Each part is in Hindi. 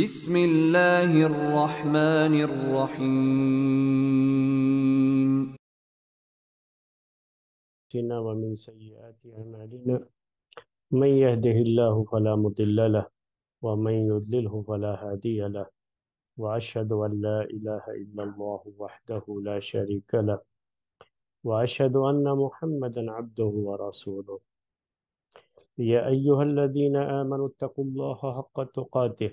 بسم الله الرحمن الرحيم ومن سيئات أعمالنا من يهده الله فلا مضل له ومن يضلله فلا هادي له وأشهد أن لا إله إلا الله وحده لا شريك له وأشهد أن محمدا عبده ورسوله يا أيها الذين آمنوا اتقوا الله حق تقاته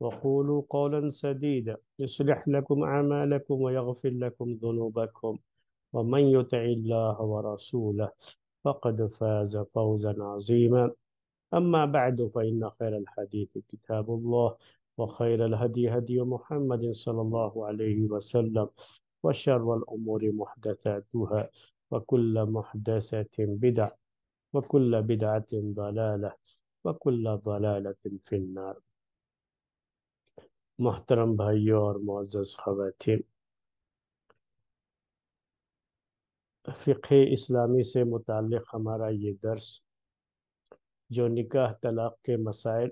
وقولوا قولا سديدا يصلح لكم أعمالكم ويغفر لكم ذنوبكم ومن يطع الله ورسوله فقد فاز فوزا عظيما أما بعد فإن خير الحديث كتاب الله وخير الهدي هدي محمد صلى الله عليه وسلم وشر الأمور محدثاتها وكل محدثة بدع وكل بدعة ضلالة وكل ضلالة في النار मोहतरम भाइयों और मोज़ ख़वान फ़िके इस्लामी से मुतक़ हमारा ये दर्स जो निकाह तलाक़ के मसाइल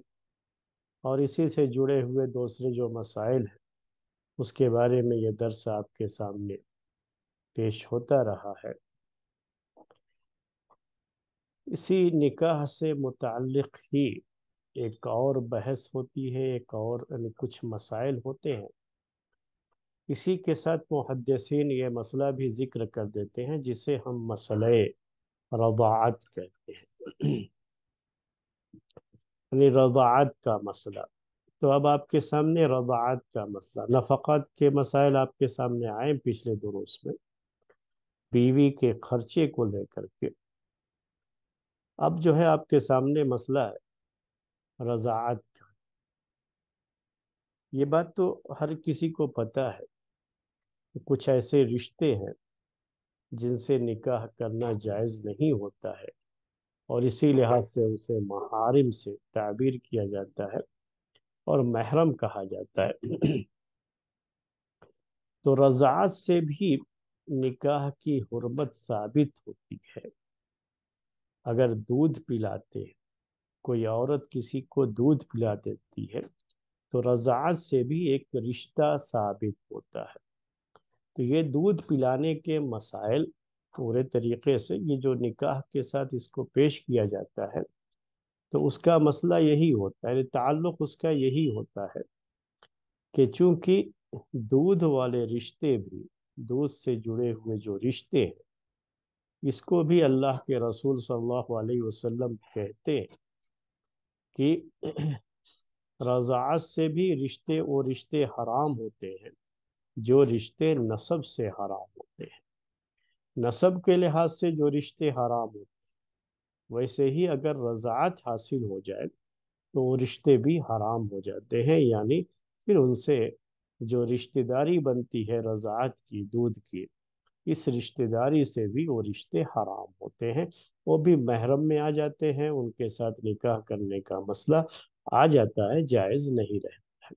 और इसी से जुड़े हुए दूसरे जो मसाइल हैं उसके बारे में यह दर्स आपके सामने पेश होता रहा है इसी निकाह से मुतक़ ही एक और बहस होती है एक और कुछ मसाइल होते हैं इसी के साथ मुहदसिन ये मसला भी जिक्र कर देते हैं जिसे हम मसले रबात कहते हैं यानी रबात का मसला तो अब आपके सामने रबात का मसला नफ़ात के मसाइल आपके सामने आए पिछले दुरुस में बीवी के खर्चे को लेकर के अब जो है आपके सामने मसला है रज़ात का ये बात तो हर किसी को पता है कुछ ऐसे रिश्ते हैं जिनसे निकाह करना जायज़ नहीं होता है और इसी लिहाज से उसे महारिम से ताबीर किया जाता है और महरम कहा जाता है तो रज़ात से भी निकाह की हरबत साबित होती है अगर दूध पिलाते हैं कोई औरत किसी को दूध पिला देती है तो रजात से भी एक रिश्ता साबित होता है तो ये दूध पिलाने के मसाइल पूरे तरीके से ये जो निकाह के साथ इसको पेश किया जाता है तो उसका मसला यही होता है ताल्लुक़ उसका यही होता है कि चूंकि दूध वाले रिश्ते भी दूध से जुड़े हुए जो रिश्ते हैं इसको भी अल्लाह के रसूल सल्लल्लाहु अलैहि वसल्लम कहते हैं कि रजात से भी रिश्ते वो रिश्ते हराम होते हैं जो रिश्ते नसब से हराम होते हैं नसब के लिहाज से जो रिश्ते हराम होते हैं वैसे ही अगर रजात हासिल हो जाए तो वो रिश्ते भी हराम हो जाते हैं यानी फिर उनसे जो रिश्तेदारी बनती है रजात की दूध की इस रिश्तेदारी से भी वो रिश्ते हराम होते हैं वो भी महरम में आ जाते हैं उनके साथ निकाह करने का मसला आ जाता है जायज़ नहीं रहता है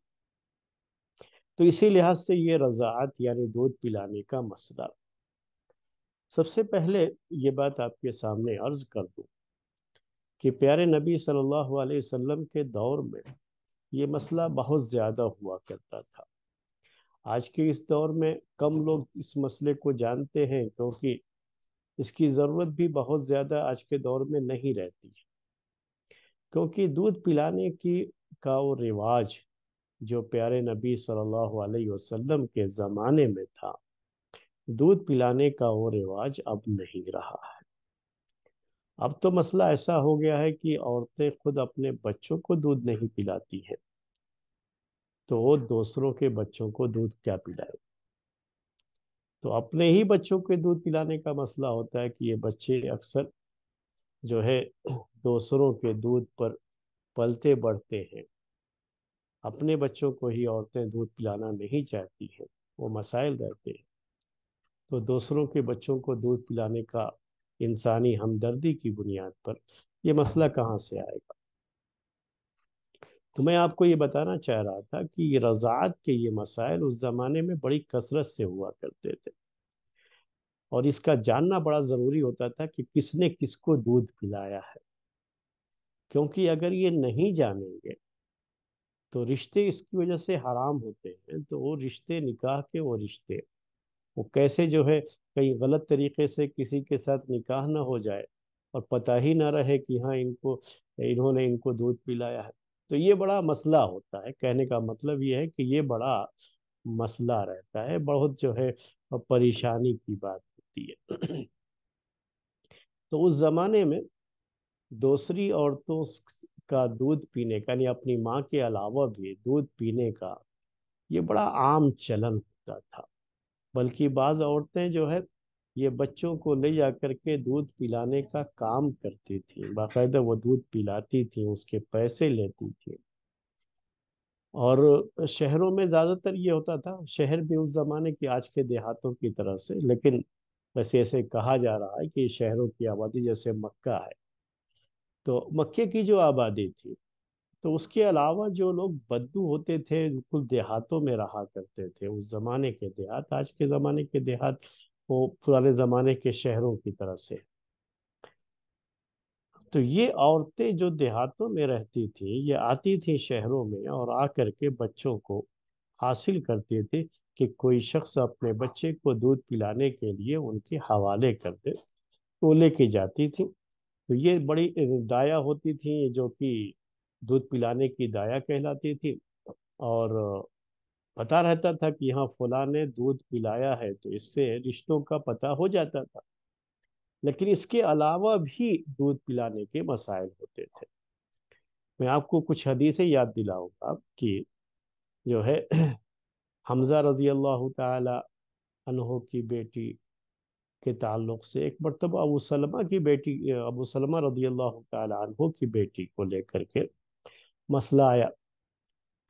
तो इसी लिहाज से ये रज़ात यानी दूध पिलाने का मसला सबसे पहले ये बात आपके सामने अर्ज कर दूं कि प्यारे नबी सल्लल्लाहु अलैहि वसल्लम के दौर में ये मसला बहुत ज़्यादा हुआ करता था आज के इस दौर में कम लोग इस मसले को जानते हैं क्योंकि इसकी ज़रूरत भी बहुत ज़्यादा आज के दौर में नहीं रहती है क्योंकि दूध पिलाने की का वो रिवाज जो प्यारे नबी सल्लल्लाहु अलैहि वसल्लम के ज़माने में था दूध पिलाने का वो रिवाज अब नहीं रहा है अब तो मसला ऐसा हो गया है कि औरतें खुद अपने बच्चों को दूध नहीं पिलाती हैं तो दूसरों के बच्चों को दूध क्या पिलाए तो अपने ही बच्चों के दूध पिलाने का मसला होता है कि ये बच्चे अक्सर जो है दूसरों के दूध पर पलते बढ़ते हैं अपने बच्चों को ही औरतें दूध पिलाना नहीं चाहती हैं वो मसाइल रहते हैं तो दूसरों के बच्चों को दूध पिलाने का इंसानी हमदर्दी की बुनियाद पर यह मसला कहाँ से आएगा तो मैं आपको ये बताना चाह रहा था कि ये रज़ात के ये मसाइल उस ज़माने में बड़ी कसरत से हुआ करते थे और इसका जानना बड़ा ज़रूरी होता था कि किसने किसको दूध पिलाया है क्योंकि अगर ये नहीं जानेंगे तो रिश्ते इसकी वजह से हराम होते हैं तो वो रिश्ते निकाह के वो रिश्ते वो कैसे जो है कहीं गलत तरीके से किसी के साथ निकाह ना हो जाए और पता ही ना रहे कि हाँ इनको इन्होंने इनको दूध पिलाया है तो ये बड़ा मसला होता है कहने का मतलब ये है कि ये बड़ा मसला रहता है बहुत जो है परेशानी की बात होती है तो उस ज़माने में दूसरी औरतों का दूध पीने का यानी अपनी माँ के अलावा भी दूध पीने का ये बड़ा आम चलन होता था बल्कि बाज़ औरतें जो है ये बच्चों को ले जा कर के दूध पिलाने का काम करती थी बाकायदा वो दूध पिलाती थी उसके पैसे लेती थी और शहरों में ज़्यादातर ये होता था शहर भी उस ज़माने की आज के देहातों की तरह से लेकिन वैसे ऐसे कहा जा रहा है कि शहरों की आबादी जैसे मक्का है तो मक्के की जो आबादी थी तो उसके अलावा जो लोग बद्दू होते थे बिल्कुल देहातों में रहा करते थे उस ज़माने के देहात आज के ज़माने के देहात वो पुराने ज़माने के शहरों की तरह से तो ये औरतें जो देहातों में रहती थी ये आती थी शहरों में और आकर के बच्चों को हासिल करती थी कि कोई शख्स अपने बच्चे को दूध पिलाने के लिए उनके हवाले कर दे तो लेके जाती थी तो ये बड़ी दाया होती थी जो कि दूध पिलाने की दाया कहलाती थी और पता रहता था कि यहाँ फुला ने दूध पिलाया है तो इससे रिश्तों का पता हो जाता था लेकिन इसके अलावा भी दूध पिलाने के मसाइल होते थे मैं आपको कुछ हदीसें याद दिलाऊंगा कि जो है हमज़ा रजी अल्लाह तहों की बेटी के ताल्लुक से एक मरतबा अबू सलमा की बेटी अबू सलमा रजी अल्लाह तहों की बेटी को लेकर के मसला आया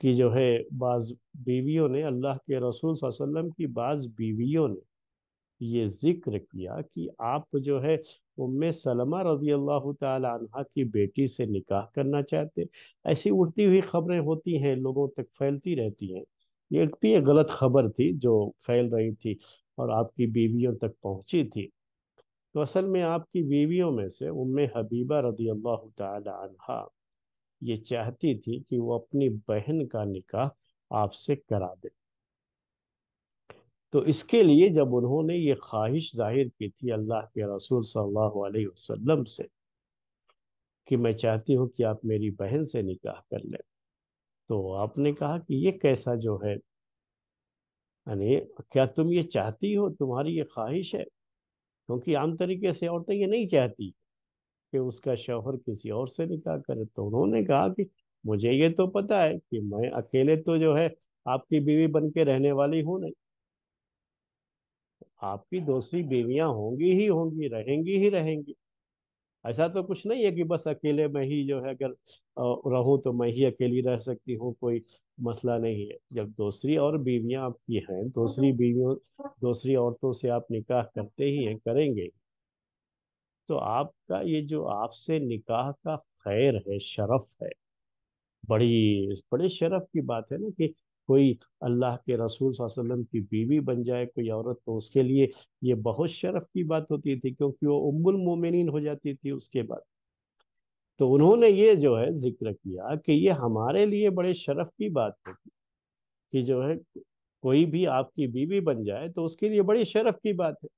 कि जो है बाज़ बीवियों ने अल्लाह के रसूल वसल्लम की बाज़ बीवियों ने ये ज़िक्र किया कि आप जो है उम सलमा रजी अल्लाह तहा की बेटी से निकाह करना चाहते ऐसी उड़ती हुई खबरें होती हैं लोगों तक फैलती रहती हैं ये भी एक गलत खबर थी जो फैल रही थी और आपकी बीवियों तक पहुंची थी तो असल में आपकी बीवियों में से उम हबीबा रजी अल्लाह तहा ये चाहती थी कि वो अपनी बहन का निकाह आपसे करा दे तो इसके लिए जब उन्होंने ये ख्वाहिश जाहिर की थी अल्लाह के रसूल सल्लल्लाहु अलैहि वसल्लम से कि मैं चाहती हूँ कि आप मेरी बहन से निकाह कर लें तो आपने कहा कि ये कैसा जो है यानी क्या तुम ये चाहती हो तुम्हारी ये ख्वाहिश है क्योंकि आम तरीके से औरतें ये नहीं चाहती कि उसका शौहर किसी और से निकाह करे तो उन्होंने कहा कि मुझे ये तो पता है कि मैं अकेले तो जो है आपकी बीवी बन के रहने वाली हूँ नहीं आपकी दूसरी बीवियां होंगी ही होंगी रहेंगी ही रहेंगी ऐसा तो कुछ नहीं है कि बस अकेले में ही जो है अगर रहूं तो मैं ही अकेली रह सकती हूँ कोई मसला नहीं है जब दूसरी और बीवियां आपकी हैं हाँ, दूसरी हाँ। बीवियों दूसरी औरतों से आप निकाह करते ही हैं करेंगे तो आपका ये जो आपसे निकाह का खैर है शरफ है बड़ी बड़े शरफ की बात है ना कि कोई अल्लाह के रसूल वसल्लम की बीवी बन जाए कोई औरत तो उसके लिए ये बहुत शरफ की बात होती थी क्योंकि वो उम्मुल मोमिन हो जाती थी उसके बाद तो उन्होंने ये जो है जिक्र किया कि ये हमारे लिए बड़े शरफ की बात होती कि जो है कोई भी आपकी बीवी बन जाए तो उसके लिए बड़ी शरफ की बात है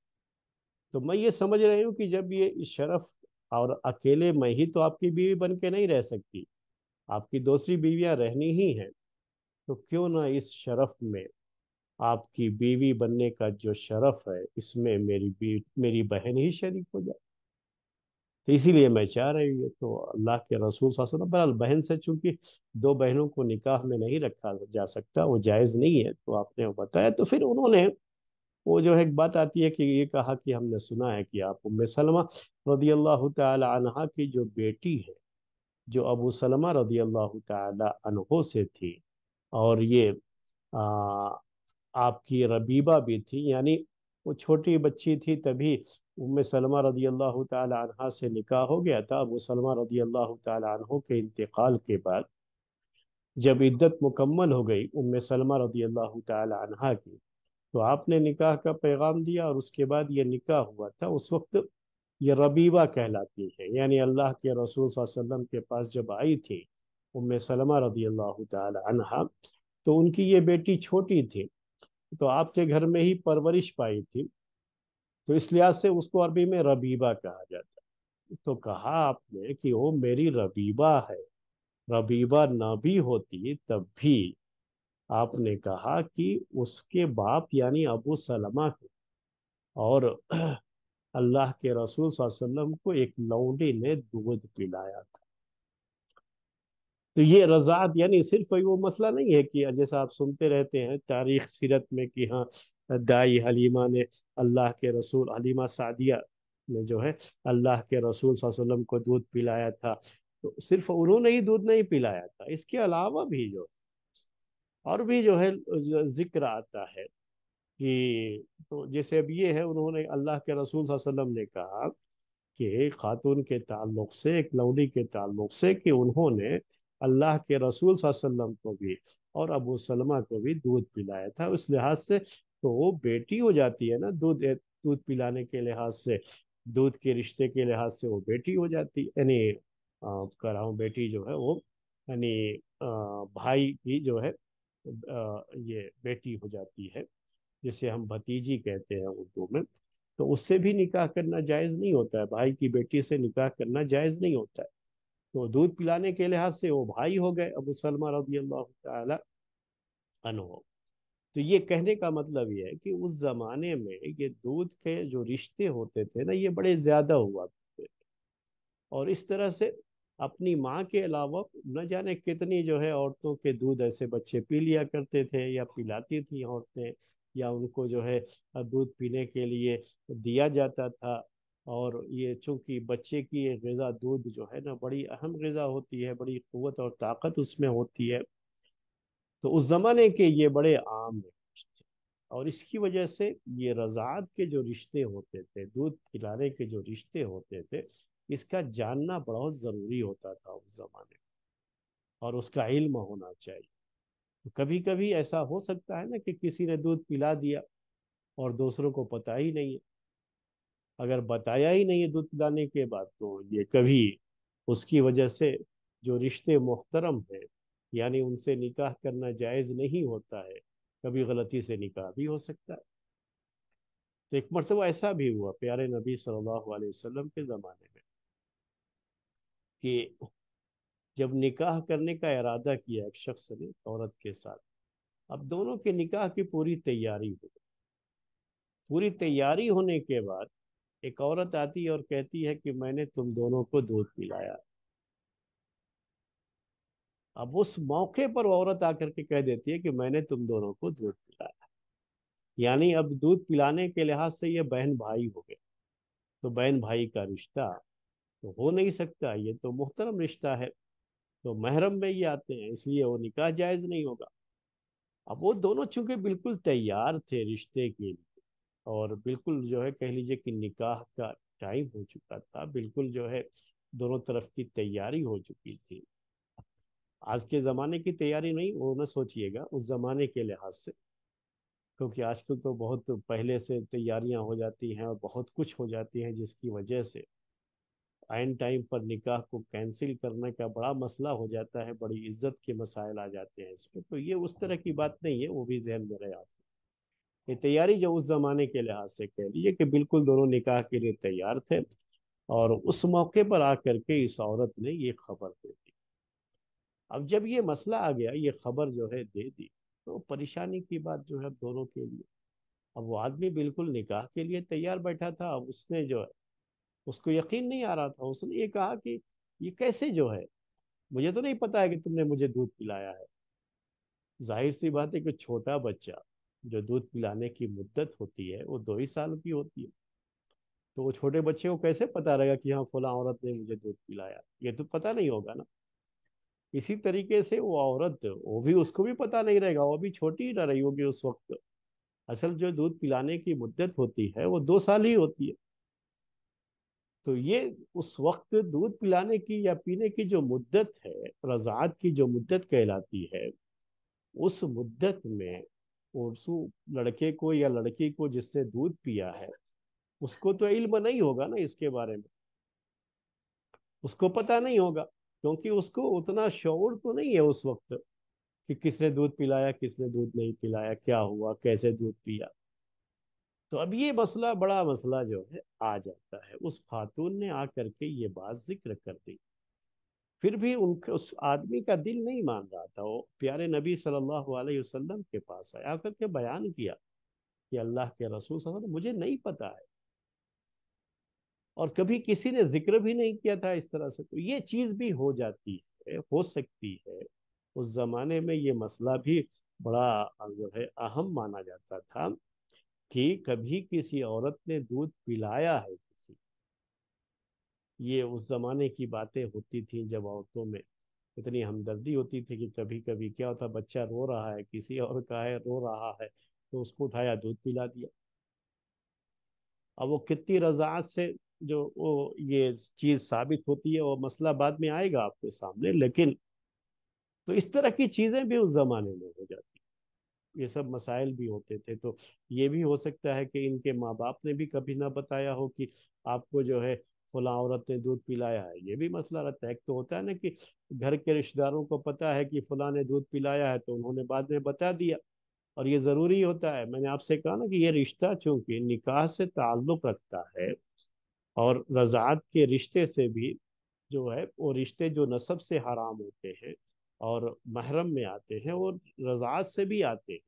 तो मैं ये समझ रही हूँ कि जब ये शरफ और अकेले मैं ही तो आपकी बीवी बन के नहीं रह सकती आपकी दूसरी बीवियाँ रहनी ही हैं तो क्यों ना इस शरफ में आपकी बीवी बनने का जो शरफ है इसमें मेरी बी मेरी बहन ही शरीक हो जाए तो इसीलिए मैं चाह रही हूँ तो अल्लाह के रसूल वसल्लम बहरहाल बहन से चूंकि दो बहनों को निकाह में नहीं रखा जा सकता वो जायज़ नहीं है तो आपने बताया तो फिर उन्होंने वो जो है एक बात आती है कि ये कहा कि हमने सुना है कि आप उम सलमा रदी अल्लाह तहा की जो बेटी है जो अबू सलमा रदी अल्लाह तहो से थी और ये आ, आपकी रबीबा भी थी यानी वो छोटी बच्ची थी तभी उम सलमा रदी अल्लाह तह से निकाह हो गया था अबू सलमा रदी अल्लाह तहों के इंतकाल के बाद जब इद्दत मुकम्मल हो गई उम सलमा रदी अल्लाह तहा की तो आपने निकाह का पैगाम दिया और उसके बाद ये निकाह हुआ था उस वक्त ये रबीबा कहलाती है यानी अल्लाह के रसूल वसल्लम के पास जब आई थी उम सलमा रदी अल्लाह तहा तो उनकी ये बेटी छोटी थी तो आपके घर में ही परवरिश पाई थी तो इस लिहाज से उसको अरबी में रबीबा कहा जाता है तो कहा आपने कि वो मेरी रबीबा है रबीबा ना भी होती तब भी आपने कहा कि उसके बाप यानी अबू सलमा को और अल्लाह के रसूल वसल्लम को एक लौंडी ने दूध पिलाया था तो ये रजात यानी सिर्फ वो मसला नहीं है कि जैसा आप सुनते रहते हैं तारीख सीरत में कि हाँ दाई हलीमा ने अल्लाह के रसूल हलीमा सादिया ने जो है अल्लाह के रसूल वसल्लम को दूध पिलाया था तो सिर्फ उन्होंने ही दूध नहीं पिलाया था इसके अलावा भी जो और भी जो है जिक्र आता है कि तो जैसे अब ये है उन्होंने अल्लाह के रसूल वसल्लम ने कहा कि खातून के ताल्लुक से एक लौड़ी के ताल्लुक से कि उन्होंने अल्लाह के रसूल वसल्लम को भी और अबू सलमा को भी दूध पिलाया था उस लिहाज से तो वो बेटी हो जाती है ना दूध दूध पिलाने के लिहाज से दूध के रिश्ते के लिहाज से वो बेटी हो जाती यानी कह रहा हूँ बेटी जो है वो यानी भाई की जो है ये बेटी हो जाती है जिसे हम भतीजी कहते हैं उर्दू में तो उससे भी निकाह करना जायज़ नहीं होता है भाई की बेटी से निकाह करना जायज़ नहीं होता है तो दूध पिलाने के लिहाज से वो भाई हो गए अबू सलमा रजी अल्लाह तहो तो ये कहने का मतलब ये है कि उस ज़माने में ये दूध के जो रिश्ते होते थे ना ये बड़े ज़्यादा हुआ करते थे और इस तरह से अपनी माँ के अलावा न जाने कितनी जो है औरतों के दूध ऐसे बच्चे पी लिया करते थे या पिलाती थी औरतें या उनको जो है दूध पीने के लिए दिया जाता था और ये चूंकि बच्चे की ये गज़ा दूध जो है ना बड़ी अहम गज़ा होती है बड़ी क़वत और ताकत उसमें होती है तो उस ज़माने के ये बड़े आम थे और इसकी वजह से ये रज़ात के जो रिश्ते होते थे दूध पिलाने के जो रिश्ते होते थे इसका जानना बहुत ज़रूरी होता था उस ज़माने में और उसका इल्म होना चाहिए तो कभी कभी ऐसा हो सकता है ना कि किसी ने दूध पिला दिया और दूसरों को पता ही नहीं है अगर बताया ही नहीं है दूध पिलाने के बाद तो ये कभी उसकी वजह से जो रिश्ते मोहतरम हैं यानी उनसे निकाह करना जायज़ नहीं होता है कभी गलती से निकाह भी हो सकता है तो एक मरतबा ऐसा भी हुआ प्यारे नबी सल्लल्लाहु अलैहि वसल्लम के ज़माने में कि जब निकाह करने का इरादा किया एक शख्स ने औरत के साथ अब दोनों के निकाह की पूरी तैयारी हो गई पूरी तैयारी होने के बाद एक औरत आती है और कहती है कि मैंने तुम दोनों को दूध पिलाया अब उस मौके पर औरत आकर के कह देती है कि मैंने तुम दोनों को दूध पिलाया यानी अब दूध पिलाने के लिहाज से ये बहन भाई हो गए तो बहन भाई का रिश्ता तो हो नहीं सकता ये तो मुहतरम रिश्ता है तो महरम में ही आते हैं इसलिए वो निकाह जायज़ नहीं होगा अब वो दोनों चूंकि बिल्कुल तैयार थे रिश्ते के लिए और बिल्कुल जो है कह लीजिए कि निकाह का टाइम हो चुका था बिल्कुल जो है दोनों तरफ की तैयारी हो चुकी थी आज के ज़माने की तैयारी नहीं वो ना सोचिएगा उस ज़माने के लिहाज से क्योंकि आजकल तो बहुत पहले से तैयारियां हो जाती हैं और बहुत कुछ हो जाती हैं जिसकी वजह से आइन टाइम पर निकाह को कैंसिल करने का बड़ा मसला हो जाता है बड़ी इज्जत के मसाइल आ जाते हैं इसमें तो ये उस तरह की बात नहीं है वो भी जहन में रहे आप ये तैयारी जो उस ज़माने के लिहाज से कह लीजिए कि बिल्कुल दोनों निकाह के लिए तैयार थे और उस मौके पर आकर के इस औरत ने ये खबर दे दी अब जब ये मसला आ गया ये खबर जो है दे दी तो परेशानी की बात जो है दोनों के लिए अब वो आदमी बिल्कुल निकाह के लिए तैयार बैठा था अब उसने जो है उसको यकीन नहीं आ रहा था उसने ये कहा कि ये कैसे जो है मुझे तो नहीं पता है कि तुमने मुझे दूध पिलाया है जाहिर सी बात है कि छोटा बच्चा जो दूध पिलाने की मुद्दत होती है वो दो ही साल की होती है तो वो छोटे बच्चे को कैसे पता रहेगा कि हाँ फला औरत ने मुझे दूध पिलाया ये तो पता नहीं होगा ना इसी तरीके से वो औरत वो भी उसको भी पता नहीं रहेगा वो भी छोटी ही ना रही होगी उस वक्त असल जो दूध पिलाने की मुद्दत होती है वो दो साल ही होती है तो ये उस वक्त दूध पिलाने की या पीने की जो मुद्दत है रजात की जो मुद्दत कहलाती है उस मुद्दत में उस लड़के को या लड़की को जिसने दूध पिया है उसको तो इल्म नहीं होगा ना इसके बारे में उसको पता नहीं होगा क्योंकि उसको उतना शौर तो नहीं है उस वक्त कि किसने दूध पिलाया किसने दूध नहीं पिलाया क्या हुआ कैसे दूध पिया तो अब ये मसला बड़ा मसला जो है आ जाता है उस खातून ने आकर के ये बात जिक्र कर दी फिर भी उनके उस आदमी का दिल नहीं मान रहा था वो प्यारे नबी सल्लल्लाहु अलैहि वसल्लम के पास आया आकर के बयान किया कि अल्लाह के रसूल सल्लल्लाहु मुझे नहीं पता है और कभी किसी ने जिक्र भी नहीं किया था इस तरह से तो ये चीज़ भी हो जाती है हो सकती है उस ज़माने में ये मसला भी बड़ा जो है अहम माना जाता था कि कभी किसी औरत ने दूध पिलाया है किसी ये उस जमाने की बातें होती थी जब औरतों में इतनी हमदर्दी होती थी कि कभी कभी क्या होता बच्चा रो रहा है किसी और का है रो रहा है तो उसको उठाया दूध पिला दिया अब वो कितनी रजात से जो वो ये चीज़ साबित होती है वो मसला बाद में आएगा आपके सामने लेकिन तो इस तरह की चीज़ें भी उस ज़माने में हो जाती ये सब मसाइल भी होते थे तो ये भी हो सकता है कि इनके माँ बाप ने भी कभी ना बताया हो कि आपको जो है फला औरत ने दूध पिलाया है ये भी मसला रहता है एक तो होता है ना कि घर के रिश्तेदारों को पता है कि फला ने दूध पिलाया है तो उन्होंने बाद में बता दिया और ये ज़रूरी होता है मैंने आपसे कहा ना कि ये रिश्ता चूंकि निकाह से ताल्लुक़ रखता है और रजात के रिश्ते से भी जो है वो रिश्ते जो नसब से हराम होते हैं और महरम में आते हैं और रजात से भी आते हैं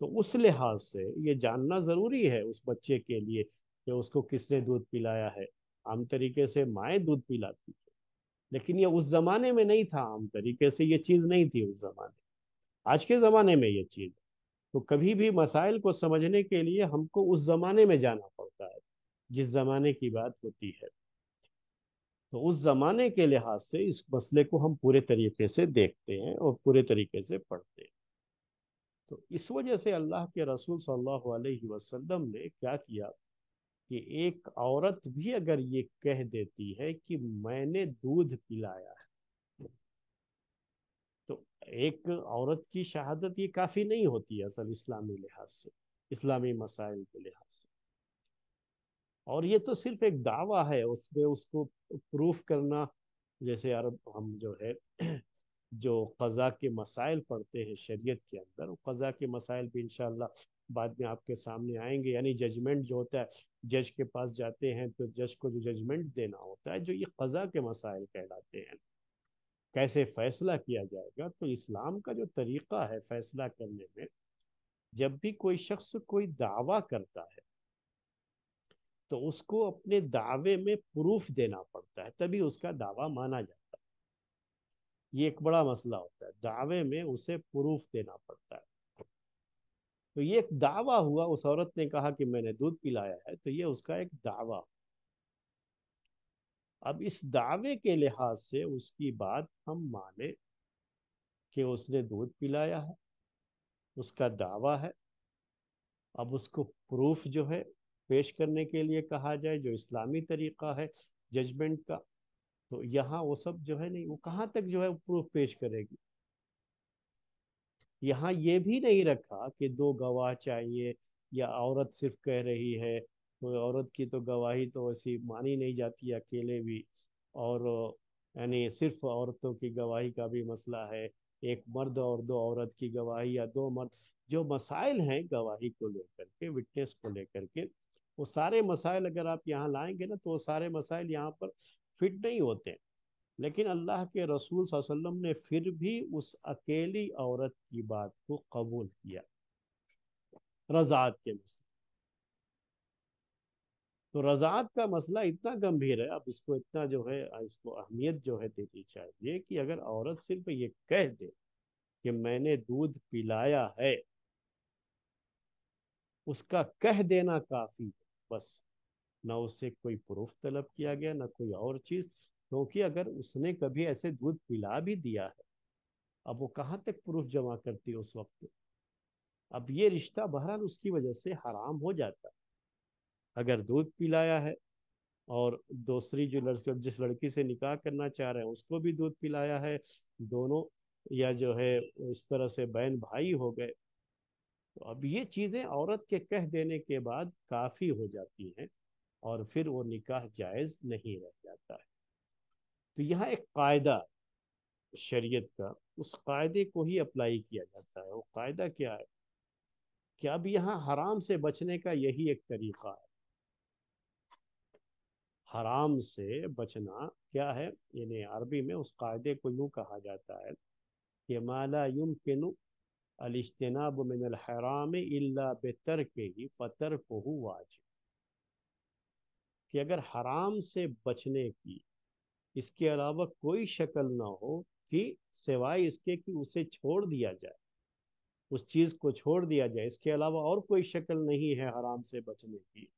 तो उस लिहाज से ये जानना ज़रूरी है उस बच्चे के लिए कि उसको किसने दूध पिलाया है आम तरीके से माएँ दूध पिलाती है लेकिन ये उस ज़माने में नहीं था आम तरीके से ये चीज़ नहीं थी उस ज़माने आज के ज़माने में ये चीज़ तो कभी भी मसाइल को समझने के लिए हमको उस ज़माने में जाना पड़ता है जिस ज़माने की बात होती है तो उस ज़माने के लिहाज से इस मसले को हम पूरे तरीके से देखते हैं और पूरे तरीके से पढ़ते हैं तो इस वजह से अल्लाह के रसूल सल्लल्लाहु अलैहि वसल्लम ने क्या किया कि एक औरत भी अगर ये कह देती है कि मैंने दूध पिलाया है तो एक औरत की शहादत ये काफ़ी नहीं होती है असल इस्लामी लिहाज से इस्लामी मसाइल के लिहाज से और ये तो सिर्फ एक दावा है उसमें उसको प्रूफ करना जैसे यार हम जो है जो कज़ा के मसाइल पढ़ते हैं शरीयत के अंदर कज़ा के मसाइल भी इन बाद में आपके सामने आएंगे यानी जजमेंट जो होता है जज के पास जाते हैं तो जज को जो जजमेंट देना होता है जो ये कज़ा के मसाइल कहलाते हैं कैसे फ़ैसला किया जाएगा तो इस्लाम का जो तरीक़ा है फ़ैसला करने में जब भी कोई शख्स कोई दावा करता है तो उसको अपने दावे में प्रूफ देना पड़ता है तभी उसका दावा माना जाता है ये एक बड़ा मसला होता है दावे में उसे प्रूफ देना पड़ता है तो ये एक दावा हुआ उस औरत ने कहा कि मैंने दूध पिलाया है तो ये उसका एक दावा अब इस दावे के लिहाज से उसकी बात हम माने कि उसने दूध पिलाया है उसका दावा है अब उसको प्रूफ जो है पेश करने के लिए कहा जाए जो इस्लामी तरीका है जजमेंट का तो यहाँ वो सब जो है नहीं वो कहाँ तक जो है प्रूफ पेश करेगी यहाँ ये भी नहीं रखा कि दो गवाह चाहिए या औरत सिर्फ कह रही है तो औरत की तो गवाही तो ऐसी मानी नहीं जाती अकेले भी और यानी सिर्फ औरतों की गवाही का भी मसला है एक मर्द और दो औरत की गवाही या दो मर्द जो मसाइल हैं गवाही को लेकर के विटनेस को लेकर के वो सारे मसाइल अगर आप यहाँ लाएंगे ना तो वो सारे मसाइल यहाँ पर फिट नहीं होते लेकिन अल्लाह के रसूल वसल्लम ने फिर भी उस अकेली औरत की बात को कबूल किया रजात के मसले तो रजात का मसला इतना गंभीर है अब इसको इतना जो है इसको अहमियत जो है देनी चाहिए कि अगर औरत सिर्फ ये कह दे कि मैंने दूध पिलाया है उसका कह देना काफ़ी है बस ना उससे कोई प्रूफ तलब किया गया ना कोई और चीज़ क्योंकि अगर उसने कभी ऐसे दूध पिला भी दिया है अब वो कहाँ तक प्रूफ जमा करती है उस वक्त अब ये रिश्ता बहरहाल उसकी वजह से हराम हो जाता है अगर दूध पिलाया है और दूसरी जो लड़की जिस लड़की से निकाह करना चाह रहे हैं उसको भी दूध पिलाया है दोनों या जो है इस तरह से बहन भाई हो गए तो अब ये चीज़ें औरत के कह देने के बाद काफ़ी हो जाती हैं और फिर वो निकाह जायज़ नहीं रह जाता है तो यहाँ एक कायदा शरीयत का उस कायदे को ही अप्लाई किया जाता है वो कायदा क्या है कि अब यहाँ हराम से बचने का यही एक तरीका है हराम से बचना क्या है यानी अरबी में उस कायदे को यूँ कहा जाता है कि माला युम किनु अलिश्तनाब मिन हराम इल्ला बेतर के ही फ़तर को कि अगर हराम से बचने की इसके अलावा कोई शक्ल ना हो कि सिवाय इसके कि उसे छोड़ दिया जाए उस चीज़ को छोड़ दिया जाए इसके अलावा और कोई शक्ल नहीं है हराम से बचने की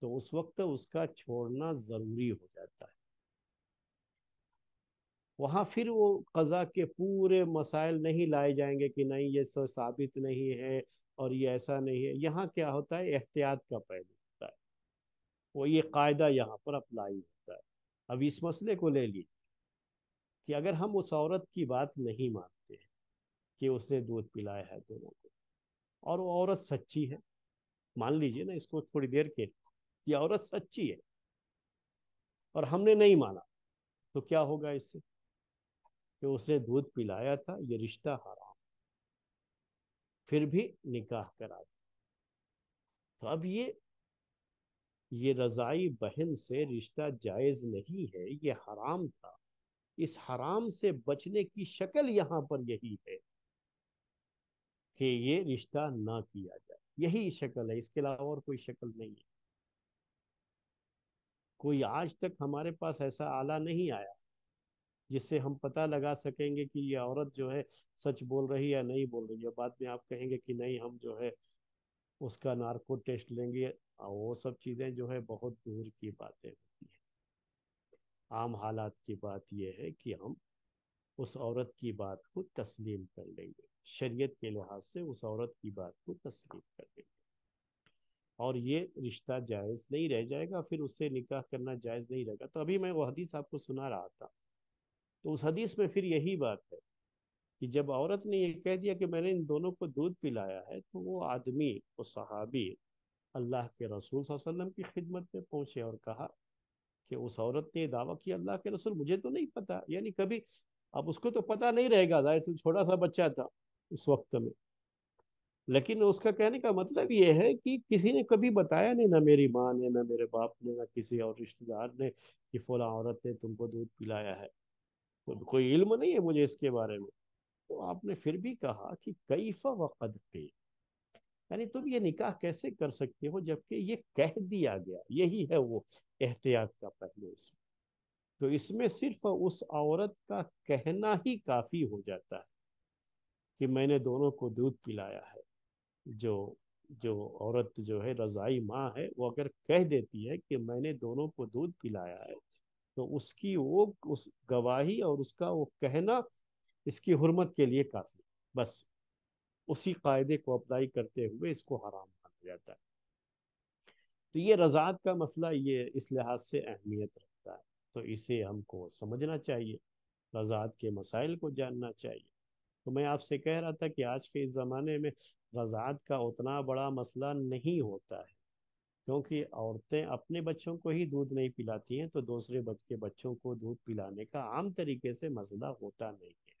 तो उस वक्त उसका छोड़ना ज़रूरी हो जाता है वहाँ फिर वो कज़ा के पूरे मसाइल नहीं लाए जाएंगे कि नहीं ये सब साबित नहीं है और ये ऐसा नहीं है यहाँ क्या होता है एहतियात का पहलू होता है वो ये कायदा यहाँ पर अप्लाई होता है अब इस मसले को ले लीजिए कि अगर हम उस औरत की बात नहीं मानते हैं कि उसने दूध पिलाया है दोनों को और वो औरत सच्ची है मान लीजिए ना इसको थोड़ी देर के कि औरत सच्ची है और हमने नहीं माना तो क्या होगा इससे कि उसने दूध पिलाया था ये रिश्ता हराम फिर भी निकाह करा तो अब ये ये रज़ाई बहन से रिश्ता जायज़ नहीं है ये हराम था इस हराम से बचने की शक्ल यहाँ पर यही है कि ये रिश्ता ना किया जाए यही शक्ल है इसके अलावा और कोई शक्ल नहीं है कोई आज तक हमारे पास ऐसा आला नहीं आया जिससे हम पता लगा सकेंगे कि ये औरत जो है सच बोल रही है या नहीं बोल रही है बाद में आप कहेंगे कि नहीं हम जो है उसका नार्को टेस्ट लेंगे वो सब चीज़ें जो है बहुत दूर की बातें होती हैं आम हालात की बात यह है कि हम उस औरत की बात को तस्लीम कर लेंगे शरीयत के लिहाज से उस औरत की बात को तस्लीम कर लेंगे और ये रिश्ता जायज़ नहीं रह जाएगा फिर उससे निकाह करना जायज़ नहीं रहेगा तो अभी मैं वो हदीस आपको सुना रहा था तो उस हदीस में फिर यही बात है कि जब औरत ने यह कह दिया कि मैंने इन दोनों को दूध पिलाया है तो वो आदमी वो सहाबी अल्लाह के रसूल वसल्लम की खिदमत में पहुंचे और कहा कि उस औरत ने दावा किया अल्लाह के रसूल मुझे तो नहीं पता यानी कभी अब उसको तो पता नहीं रहेगा जाहिर से छोटा सा बच्चा था उस वक्त में लेकिन उसका कहने का मतलब ये है कि किसी ने कभी बताया नहीं ना मेरी माँ ने ना मेरे बाप ने ना किसी और रिश्तेदार ने कि फला औरत ने तुमको दूध पिलाया है तो कोई इल्म नहीं है मुझे इसके बारे में तो आपने फिर भी कहा कि कैफा वक़द पे के यानी तुम ये निकाह कैसे कर सकते हो जबकि ये कह दिया गया यही है वो एहतियात का पहलू इसमें तो इसमें सिर्फ उस औरत का कहना ही काफ़ी हो जाता है कि मैंने दोनों को दूध पिलाया है जो जो औरत जो है रज़ाई माँ है वो अगर कह देती है कि मैंने दोनों को दूध पिलाया है तो उसकी वो उस गवाही और उसका वो कहना इसकी हरमत के लिए काफ़ी बस उसी कायदे को अप्लाई करते हुए इसको हराम माना जाता है तो ये रजात का मसला ये इस लिहाज से अहमियत रखता है तो इसे हमको समझना चाहिए रजात के मसाइल को जानना चाहिए तो मैं आपसे कह रहा था कि आज के इस ज़माने में रजात का उतना बड़ा मसला नहीं होता है क्योंकि औरतें अपने बच्चों को ही दूध नहीं पिलाती हैं तो दूसरे के बच्चों को दूध पिलाने का आम तरीके से मसला होता नहीं है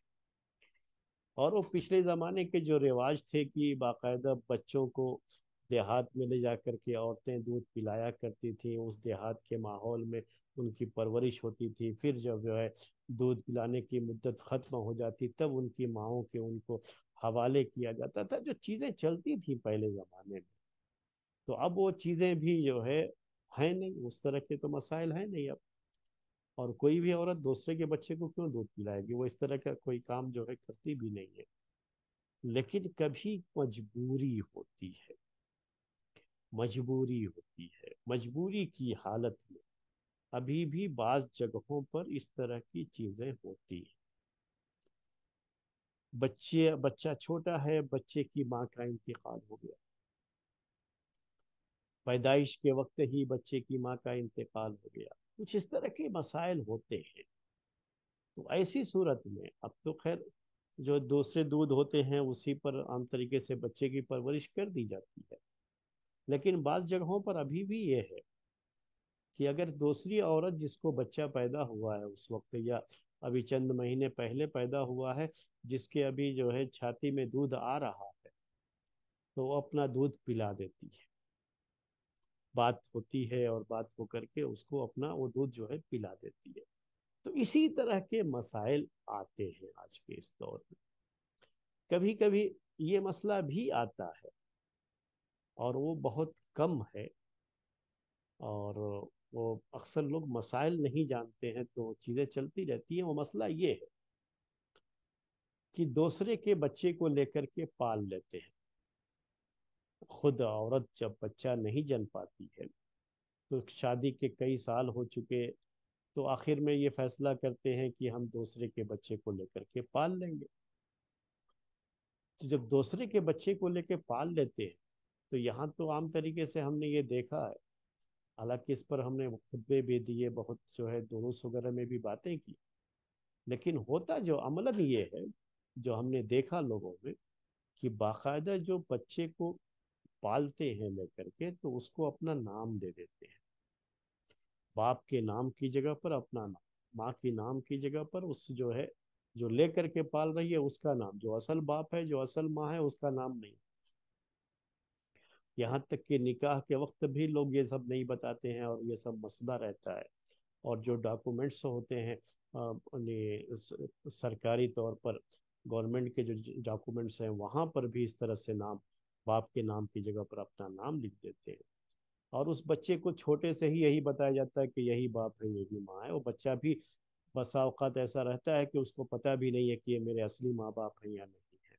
और वो पिछले ज़माने के जो रिवाज थे कि बाकायदा बच्चों को देहात में ले जा कर के औरतें दूध पिलाया करती थी उस देहात के माहौल में उनकी परवरिश होती थी फिर जब जो है दूध पिलाने की मुद्दत ख़त्म हो जाती तब उनकी माओं के उनको हवाले किया जाता था जो चीज़ें चलती थी पहले ज़माने में तो अब वो चीज़ें भी जो है है नहीं उस तरह के तो मसाइल हैं नहीं अब और कोई भी औरत दूसरे के बच्चे को क्यों दूध पिलाएगी वो इस तरह का कोई काम जो है करती भी नहीं है लेकिन कभी मजबूरी होती है मजबूरी होती है मजबूरी की हालत में अभी भी बाज जगहों पर इस तरह की चीज़ें होती हैं बच्चे बच्चा छोटा है बच्चे की माँ का इंतकाल हो गया पैदाइश के वक्त ही बच्चे की माँ का इंतकाल हो गया कुछ इस तरह के मसाइल होते हैं तो ऐसी सूरत में अब तो खैर जो दूसरे दूध होते हैं उसी पर आम तरीके से बच्चे की परवरिश कर दी जाती है लेकिन बाज़ जगहों पर अभी भी ये है कि अगर दूसरी औरत जिसको बच्चा पैदा हुआ है उस वक्त या अभी चंद महीने पहले पैदा हुआ है जिसके अभी जो है छाती में दूध आ रहा है तो अपना दूध पिला देती है बात होती है और बात हो करके उसको अपना वो दूध जो है पिला देती है तो इसी तरह के मसाइल आते हैं आज के इस दौर में कभी कभी ये मसला भी आता है और वो बहुत कम है और वो अक्सर लोग मसाइल नहीं जानते हैं तो चीज़ें चलती रहती हैं वो मसला ये है कि दूसरे के बच्चे को लेकर के पाल लेते हैं खुद औरत जब बच्चा नहीं जन पाती है तो शादी के कई साल हो चुके तो आखिर में ये फैसला करते हैं कि हम दूसरे के बच्चे को लेकर के पाल लेंगे तो जब दूसरे के बच्चे को लेकर पाल लेते हैं तो यहाँ तो आम तरीके से हमने ये देखा है हालांकि इस पर हमने खुतबे भी दिए बहुत जो है दोनों वगैरह में भी बातें की लेकिन होता जो अमलन ये है जो हमने देखा लोगों में कि बाकायदा जो बच्चे को पालते हैं लेकर के तो उसको अपना नाम दे देते हैं बाप के नाम की जगह पर अपना नाम माँ की नाम की जगह पर उस जो है जो लेकर के पाल रही है उसका नाम जो असल बाप है जो असल माँ है उसका नाम नहीं यहाँ तक कि निकाह के वक्त भी लोग ये सब नहीं बताते हैं और ये सब मसला रहता है और जो डॉक्यूमेंट्स होते हैं सरकारी तौर पर गवर्नमेंट के जो डॉक्यूमेंट्स हैं वहाँ पर भी इस तरह से नाम बाप के नाम की जगह पर अपना नाम लिख देते हैं और उस बच्चे को छोटे से ही यही बताया जाता है कि यही बाप है यही माँ है वो बच्चा भी बसाओकात ऐसा रहता है कि उसको पता भी नहीं है कि ये मेरे असली माँ बाप हैं या नहीं है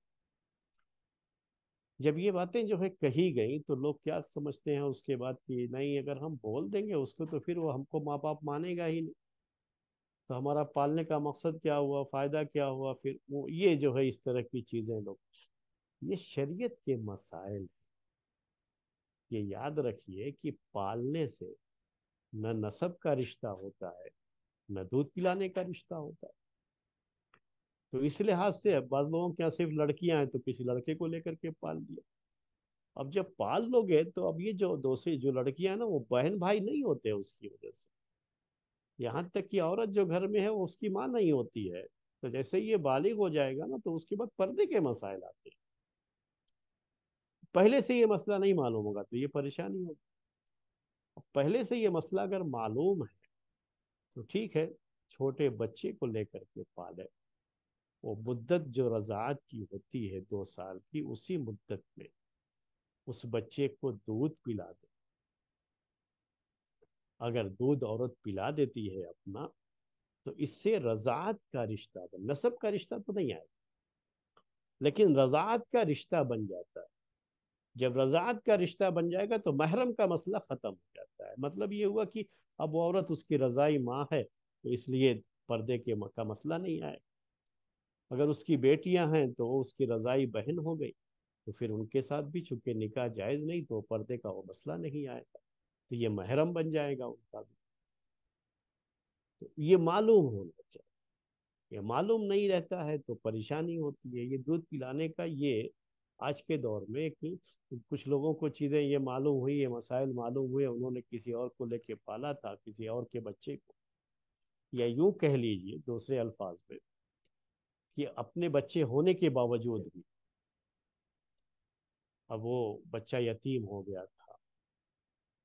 जब ये बातें जो है कही गई तो लोग क्या समझते हैं उसके बाद कि नहीं अगर हम बोल देंगे उसको तो फिर वो हमको माँ बाप मानेगा ही नहीं तो हमारा पालने का मकसद क्या हुआ फ़ायदा क्या हुआ फिर वो ये जो है इस तरह की चीज़ें लोग ये शरीयत के मसाइल ये याद रखिए कि पालने से न नसब का रिश्ता होता है न दूध पिलाने का रिश्ता होता है तो इस लिहाज से बाद लोगों के यहाँ सिर्फ लड़कियां हैं तो किसी लड़के को लेकर के पाल लिया अब जब पाल लोगे तो अब ये जो दूसरी जो लड़कियां हैं ना वो बहन भाई नहीं होते उसकी वजह से यहाँ तक कि औरत जो घर में है वो उसकी माँ नहीं होती है तो जैसे ये बालिग हो जाएगा ना तो उसके बाद पर्दे के मसाइल आते हैं पहले से ये मसला नहीं मालूम होगा तो ये परेशानी होगी पहले से ये मसला अगर मालूम है तो ठीक है छोटे बच्चे को लेकर के पाले वो मुद्दत जो रजात की होती है दो साल की उसी मुद्दत में उस बच्चे को दूध पिला दे अगर दूध औरत पिला देती है अपना तो इससे रजात का रिश्ता नसब का रिश्ता तो नहीं आएगा लेकिन रजात का रिश्ता बन जाता है जब रजात का रिश्ता बन जाएगा तो महरम का मसला ख़त्म हो जाता है मतलब ये हुआ कि अब वो औरत उसकी रज़ाई माँ है तो इसलिए पर्दे के का मसला नहीं आए अगर उसकी बेटियां हैं तो उसकी रज़ाई बहन हो गई तो फिर उनके साथ भी चूँकि निकाह जायज़ नहीं तो पर्दे का वो मसला नहीं आएगा तो ये महरम बन जाएगा उनका भी तो ये मालूम होना चाहिए ये मालूम नहीं रहता है तो परेशानी होती है ये दूध पिलाने का ये आज के दौर में कि कुछ लोगों को चीज़ें ये मालूम हुई है मसाइल मालूम हुए उन्होंने किसी और को लेके पाला था किसी और के बच्चे को या यूं कह लीजिए दूसरे अल्फाज में कि अपने बच्चे होने के बावजूद भी अब वो बच्चा यतीम हो गया था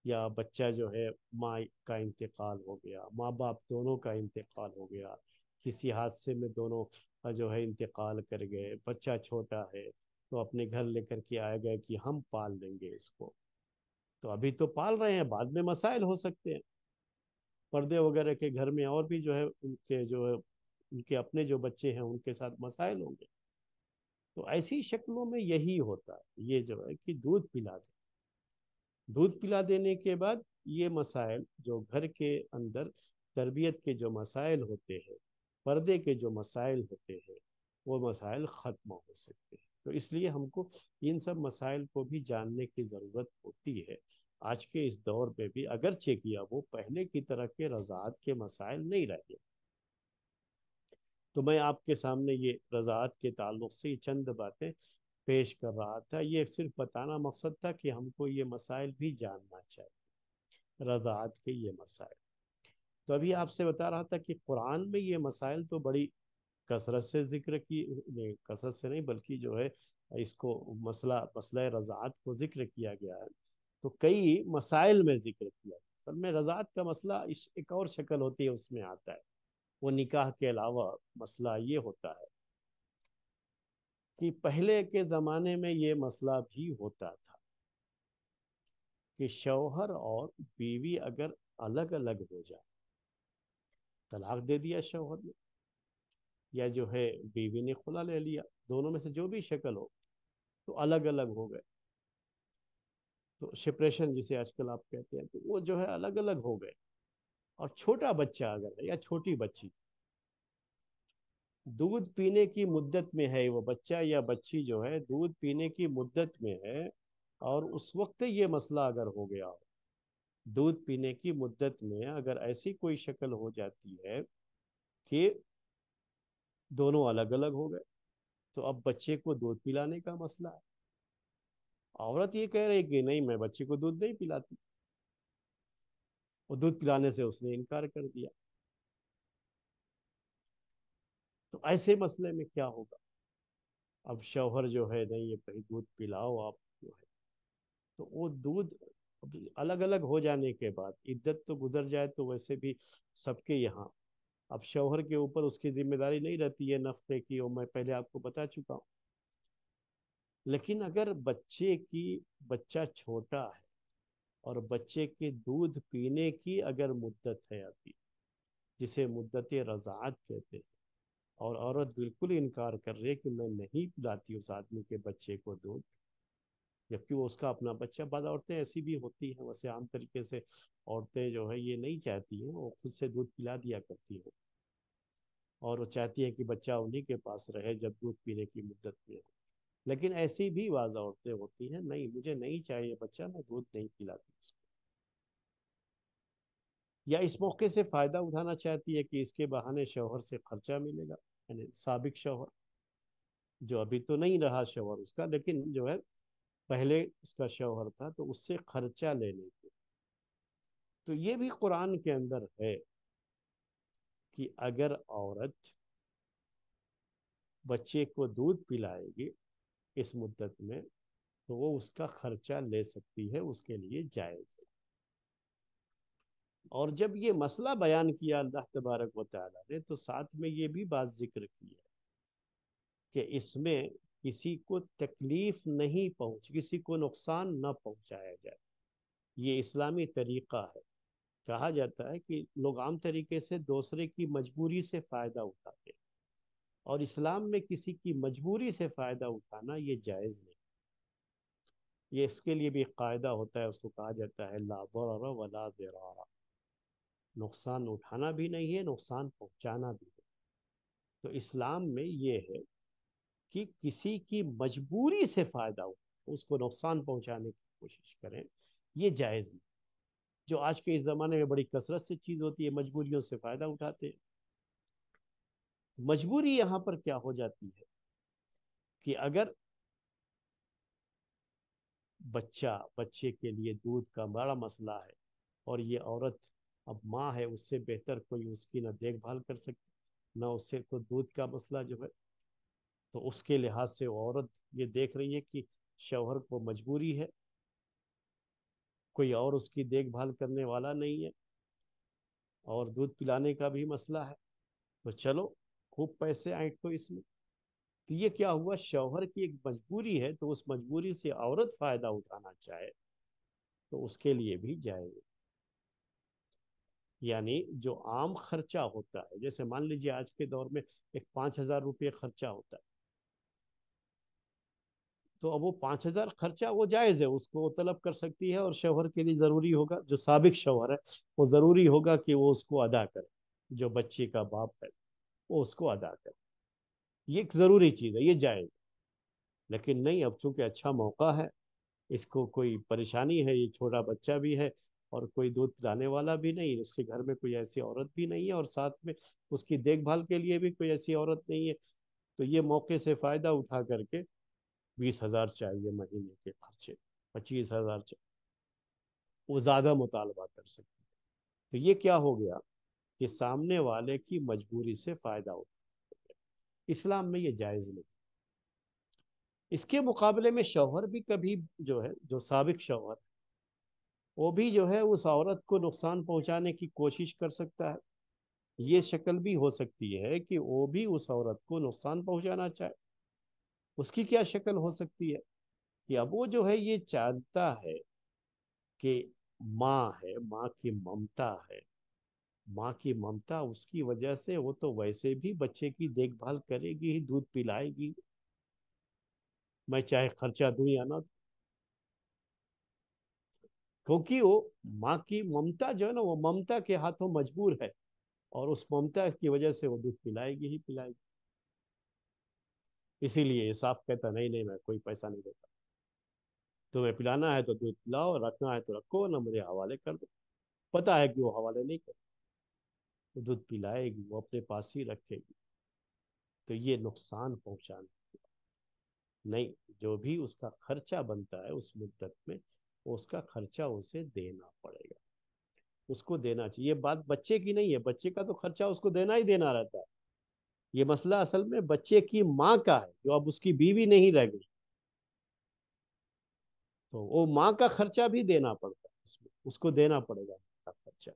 या बच्चा जो है माँ का इंतकाल हो गया माँ बाप दोनों का इंतकाल हो गया किसी हादसे में दोनों जो है इंतकाल कर गए बच्चा छोटा है तो अपने घर लेकर के आए गए कि हम पाल लेंगे इसको तो अभी तो पाल रहे हैं बाद में मसाइल हो सकते हैं पर्दे वगैरह के घर में और भी जो है उनके जो है उनके अपने जो बच्चे हैं उनके साथ मसाइल होंगे तो ऐसी शक्लों में यही होता है ये जो है कि दूध पिला दे दूध पिला देने के बाद ये मसाइल जो घर के अंदर तरबियत के जो मसाइल होते हैं पर्दे के जो मसाइल होते हैं वो मसाइल ख़त्म हो सकते हैं तो इसलिए हमको इन सब मसाइल को भी जानने की ज़रूरत होती है आज के इस दौर में भी चेक किया वो पहले की तरह के रजात के मसाइल नहीं रहे तो मैं आपके सामने ये रजात के ताल्लुक से चंद बातें पेश कर रहा था ये सिर्फ बताना मकसद था कि हमको ये मसाइल भी जानना चाहिए रजात के ये मसाइल तो अभी आपसे बता रहा था कि कुरान में ये मसाइल तो बड़ी कसरत से जिक्र की कसरत से नहीं बल्कि जो है इसको मसला मसला रजात को जिक्र किया गया है तो कई मसाइल में जिक्र किया असल में रजात का मसला इस एक और शक्ल होती है उसमें आता है वो निकाह के अलावा मसला ये होता है कि पहले के ज़माने में ये मसला भी होता था कि शौहर और बीवी अगर अलग अलग हो जाए तलाक दे दिया शौहर ने या जो है बीवी ने खुला ले लिया दोनों में से जो भी शक्ल हो तो अलग अलग हो गए तो सिप्रेशन जिसे आजकल आप कहते हैं तो वो जो है अलग अलग हो गए और छोटा बच्चा अगर है या छोटी बच्ची दूध पीने की मुद्दत में है वो बच्चा या बच्ची जो है दूध पीने की मुद्दत में है और उस वक्त ये मसला अगर हो गया हो दूध पीने की मुद्दत में अगर ऐसी कोई शक्ल हो जाती है कि दोनों अलग अलग हो गए तो अब बच्चे को दूध पिलाने का मसला है औरत ये कह रही कि नहीं मैं बच्चे को दूध नहीं पिलाती और दूध पिलाने से उसने इनकार कर दिया तो ऐसे मसले में क्या होगा अब शौहर जो है नहीं ये भाई दूध पिलाओ आप जो है तो वो दूध अलग अलग हो जाने के बाद इद्दत तो गुजर जाए तो वैसे भी सबके यहाँ अब शौहर के ऊपर उसकी जिम्मेदारी नहीं रहती है नफ्ते की और मैं पहले आपको बता चुका हूँ लेकिन अगर बच्चे की बच्चा छोटा है और बच्चे के दूध पीने की अगर मुद्दत है अभी जिसे मुद्दत रजात कहते हैं और औरत बिल्कुल इनकार कर रही है कि मैं नहीं पिलाती उस आदमी के बच्चे को दूध जबकि वो उसका अपना बच्चा बाद औरतें ऐसी भी होती हैं वैसे आम तरीके से औरतें जो है ये नहीं चाहती हैं वो खुद से दूध पिला दिया करती हैं और वो चाहती है कि बच्चा उन्हीं के पास रहे जब दूध पीने की मुद्दत में हो लेकिन ऐसी भी वाज औरतें होती हैं नहीं मुझे नहीं चाहिए बच्चा मैं दूध नहीं पिलाती उसको या इस मौके से फ़ायदा उठाना चाहती है कि इसके बहाने शोहर से खर्चा मिलेगा यानी सबक शोहर जो अभी तो नहीं रहा शोहर उसका लेकिन जो है पहले उसका शोहर था तो उससे खर्चा लेने के तो ये भी कुरान के अंदर है कि अगर औरत बच्चे को दूध पिलाएगी इस मुद्दत में तो वो उसका खर्चा ले सकती है उसके लिए जायज़ है और जब ये मसला बयान किया अल्लाह तबारक व ने तो साथ में ये भी बात जिक्र की है कि इसमें किसी को तकलीफ नहीं पहुंच किसी को नुकसान ना पहुंचाया जाए ये इस्लामी तरीक़ा है कहा जाता है कि लोग आम तरीके से दूसरे की मजबूरी से फ़ायदा उठाते हैं और इस्लाम में किसी की मजबूरी से फ़ायदा उठाना ये जायज़ नहीं ये इसके लिए भी कायदा होता है उसको कहा जाता है लाबर वला नुकसान उठाना भी नहीं है नुकसान पहुंचाना भी है तो इस्लाम में ये है कि किसी की मजबूरी से फ़ायदा उठाए उसको नुकसान पहुंचाने की कोशिश करें ये जायज़ नहीं जो आज के इस ज़माने में बड़ी कसरत से चीज़ होती है मजबूरियों से फ़ायदा उठाते हैं तो मजबूरी यहाँ पर क्या हो जाती है कि अगर बच्चा बच्चे के लिए दूध का बड़ा मसला है और ये औरत अब माँ है उससे बेहतर कोई उसकी ना देखभाल कर सके ना उससे को तो दूध का मसला जो है तो उसके लिहाज से औरत ये देख रही है कि शौहर को मजबूरी है कोई और उसकी देखभाल करने वाला नहीं है और दूध पिलाने का भी मसला है तो चलो खूब पैसे आए तो इसमें तो ये क्या हुआ शौहर की एक मजबूरी है तो उस मजबूरी से औरत फ़ायदा उठाना चाहे तो उसके लिए भी जाए यानी जो आम खर्चा होता है जैसे मान लीजिए आज के दौर में एक पाँच हज़ार रुपये खर्चा होता है तो अब वो पाँच हजार खर्चा वो जायज़ है उसको वो तलब कर सकती है और शोहर के लिए ज़रूरी होगा जो सबक शोहर है वो ज़रूरी होगा कि वो उसको अदा करे जो बच्चे का बाप है वो उसको अदा करे ये एक ज़रूरी चीज़ है ये जायज़ लेकिन नहीं अब चूँकि अच्छा मौका है इसको कोई परेशानी है ये छोटा बच्चा भी है और कोई दूध पिलाने वाला भी नहीं उसके घर में कोई ऐसी औरत भी नहीं है और साथ में उसकी देखभाल के लिए भी कोई ऐसी औरत नहीं है तो ये मौके से फ़ायदा उठा करके बीस हज़ार चाहिए महीने के खर्चे पच्चीस हज़ार चाहिए वो ज़्यादा मुतालबा कर सकते तो ये क्या हो गया कि सामने वाले की मजबूरी से फ़ायदा हो इस्लाम में ये जायज़ नहीं इसके मुकाबले में शौहर भी कभी जो है जो सबक शौहर वो भी जो है उस औरत को नुकसान पहुंचाने की कोशिश कर सकता है ये शक्ल भी हो सकती है कि वो भी उस औरत को नुकसान पहुंचाना चाहे उसकी क्या शक्ल हो सकती है कि अब वो जो है ये जानता है कि माँ है माँ की ममता है माँ की ममता उसकी वजह से वो तो वैसे भी बच्चे की देखभाल करेगी ही दूध पिलाएगी मैं चाहे खर्चा दूं या ना क्योंकि वो माँ की ममता जो है ना वो ममता के हाथों मजबूर है और उस ममता की वजह से वो दूध पिलाएगी ही पिलाएगी इसीलिए साफ कहता नहीं नहीं मैं कोई पैसा नहीं देता तुम्हें पिलाना है तो दूध पिलाओ रखना है तो रखो ना मुझे हवाले कर दो पता है कि वो हवाले नहीं कर दूध पिलाएगी वो अपने पास ही रखेगी तो ये नुकसान पहुंचाने नहीं जो भी उसका खर्चा बनता है उस मुद्दत में उसका खर्चा उसे देना पड़ेगा उसको देना चाहिए ये बात बच्चे की नहीं है बच्चे का तो खर्चा उसको देना ही देना रहता है ये मसला असल में बच्चे की माँ का है जो अब उसकी बीवी नहीं रह गई तो वो माँ का खर्चा भी देना पड़ता है उसमें उसको देना पड़ेगा खर्चा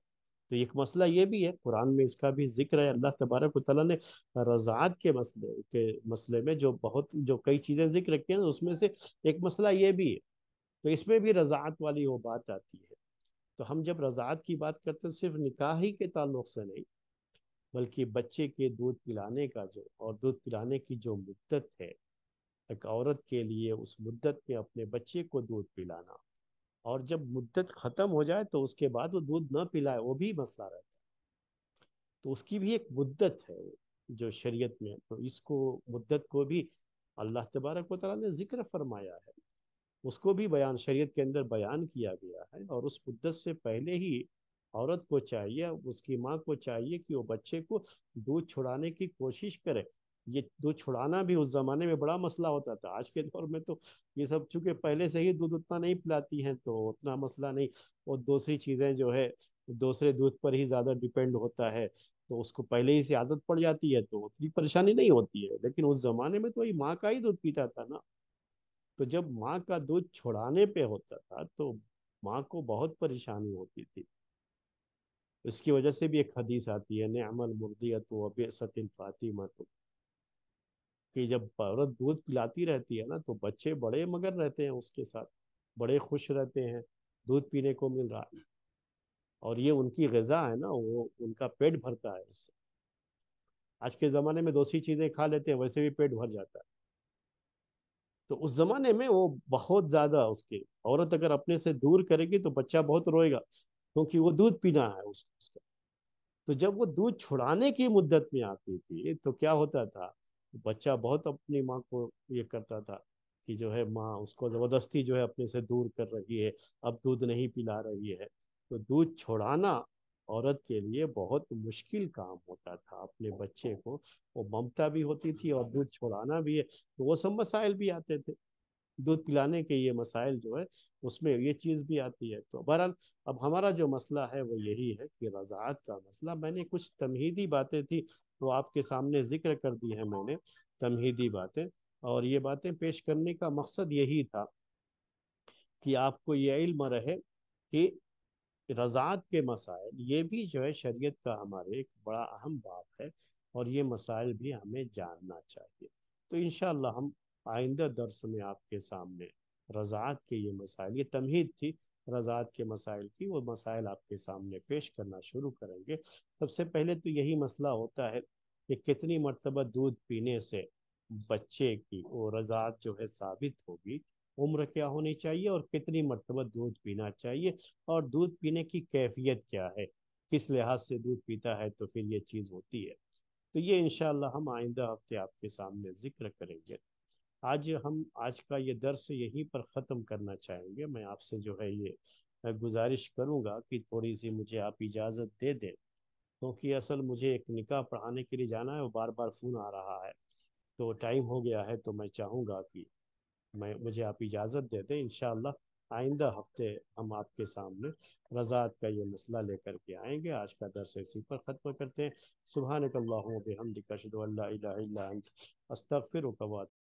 तो एक मसला ये भी है कुरान में इसका भी जिक्र है अल्लाह तबारक ने रजात के मसले के मसले में जो बहुत जो कई चीज़ें जिक्र रखी हैं उसमें से एक मसला ये भी है तो इसमें भी रजात वाली वो बात आती है तो हम जब रजात की बात करते हैं सिर्फ निकाह ही के ताल्लुक से नहीं बल्कि बच्चे के दूध पिलाने का जो और दूध पिलाने की जो मुद्दत है एक औरत के लिए उस मुद्दत में अपने बच्चे को दूध पिलाना और जब मुद्दत ख़त्म हो जाए तो उसके बाद वो दूध ना पिलाए वो भी मसला रहता है तो उसकी भी एक मुद्दत है जो शरीयत में तो इसको मुद्दत को भी अल्लाह तबारक वाली ने जिक्र फरमाया है उसको भी बयान शरीयत के अंदर बयान किया गया है और उस मुद्दत से पहले ही औरत को चाहिए उसकी माँ को चाहिए कि वो बच्चे को दूध छुड़ाने की कोशिश करे ये दूध छुड़ाना भी उस जमाने में बड़ा मसला होता था आज के दौर में तो ये सब चूंकि पहले से ही दूध उतना नहीं पिलाती हैं तो उतना मसला नहीं और दूसरी चीज़ें जो है दूसरे दूध पर ही ज़्यादा डिपेंड होता है तो उसको पहले ही से आदत पड़ जाती है तो उतनी परेशानी नहीं होती है लेकिन उस जमाने में तो ये माँ का ही दूध पीता था ना तो जब माँ का दूध छुड़ाने पे होता था तो माँ को बहुत परेशानी होती थी इसकी वजह से भी एक हदीस आती है नमल अब वबिसतिन फातिमा तो कि जब औरत दूध पिलाती रहती है ना तो बच्चे बड़े मगर रहते हैं उसके साथ बड़े खुश रहते हैं दूध पीने को मिल रहा है और ये उनकी गज़ा है ना वो उनका पेट भरता है उससे आज के ज़माने में दूसरी चीज़ें खा लेते हैं वैसे भी पेट भर जाता है तो उस ज़माने में वो बहुत ज़्यादा उसके औरत अगर अपने से दूर करेगी तो बच्चा बहुत रोएगा क्योंकि वो दूध पीना है उसको उसका तो जब वो दूध छुड़ाने की मुद्दत में आती थी तो क्या होता था बच्चा बहुत अपनी माँ को ये करता था कि जो है माँ उसको ज़बरदस्ती जो है अपने से दूर कर रही है अब दूध नहीं पिला रही है तो दूध छुड़ाना औरत के लिए बहुत मुश्किल काम होता था अपने बच्चे को वो ममता भी होती थी और दूध छुड़ाना भी है तो वो सब मसाइल भी आते थे दूध पिलाने के ये मसाइल जो है उसमें ये चीज़ भी आती है तो बहरहाल अब हमारा जो मसला है वो यही है कि रज़ात का मसला मैंने कुछ तमहीदी बातें थी तो आपके सामने जिक्र कर दी है मैंने तमहीदी बातें और ये बातें पेश करने का मकसद यही था कि आपको ये इल्म रहे कि रज़ात के मसाइल ये भी जो है शरीयत का हमारे एक बड़ा अहम बाप है और ये मसाइल भी हमें जानना चाहिए तो इन हम आइंदा दर्स में आपके सामने रज़ात के ये मसाइल ये तमहीद थी रज़ात के मसाइल की वो मसाइल आपके सामने पेश करना शुरू करेंगे सबसे पहले तो यही मसला होता है कि कितनी मरतबा दूध पीने से बच्चे की वो रज़ात जो है साबित होगी उम्र क्या होनी चाहिए और कितनी मरतबा दूध पीना चाहिए और दूध पीने की कैफियत क्या है किस लिहाज से दूध पीता है तो फिर ये चीज़ होती है तो ये इनशाला हम आइंदा हफ्ते आपके सामने ज़िक्र करेंगे आज हम आज का ये दर्स यहीं पर ख़त्म करना चाहेंगे मैं आपसे जो है ये गुजारिश करूँगा कि थोड़ी सी मुझे आप इजाज़त दे दें क्योंकि तो असल मुझे एक निकाह पढ़ाने के लिए जाना है और बार बार फ़ोन आ रहा है तो टाइम हो गया है तो मैं चाहूँगा कि मैं मुझे आप इजाज़त दे दें इन आइंदा हफ्ते हम आपके सामने रजात का ये मसला लेकर के आएंगे आज का दरस इसी पर ख़त्म करते हैं सुबह निकल बेहमद अस्तफ़िर